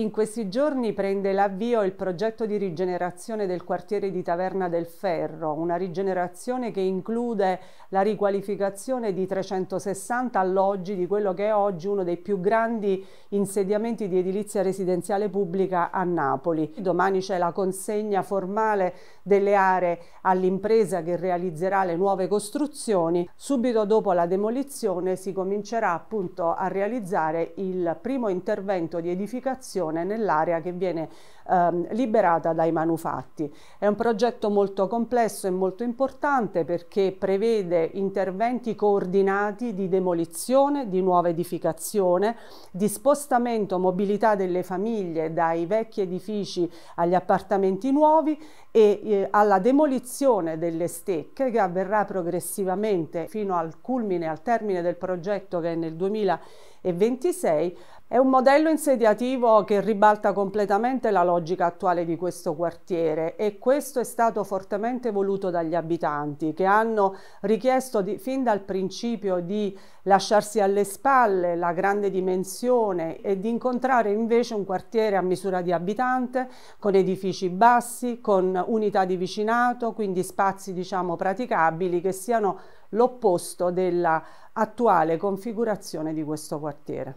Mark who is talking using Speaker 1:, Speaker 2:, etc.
Speaker 1: In questi giorni prende l'avvio il progetto di rigenerazione del quartiere di Taverna del Ferro, una rigenerazione che include la riqualificazione di 360 alloggi di quello che è oggi uno dei più grandi insediamenti di edilizia residenziale pubblica a Napoli. Domani c'è la consegna formale delle aree all'impresa che realizzerà le nuove costruzioni. Subito dopo la demolizione si comincerà appunto a realizzare il primo intervento di edificazione produzione nell'area che viene ehm, liberata dai manufatti. È un progetto molto complesso e molto importante perché prevede interventi coordinati di demolizione, di nuova edificazione, di spostamento, mobilità delle famiglie dai vecchi edifici agli appartamenti nuovi e eh, alla demolizione delle stecche che avverrà progressivamente fino al culmine, al termine del progetto che è nel 2020 e 26, è un modello insediativo che ribalta completamente la logica attuale di questo quartiere e questo è stato fortemente voluto dagli abitanti che hanno richiesto di, fin dal principio di lasciarsi alle spalle la grande dimensione e di incontrare invece un quartiere a misura di abitante con edifici bassi, con unità di vicinato, quindi spazi diciamo praticabili che siano l'opposto dell'attuale configurazione di questo quartiere. sorrateira.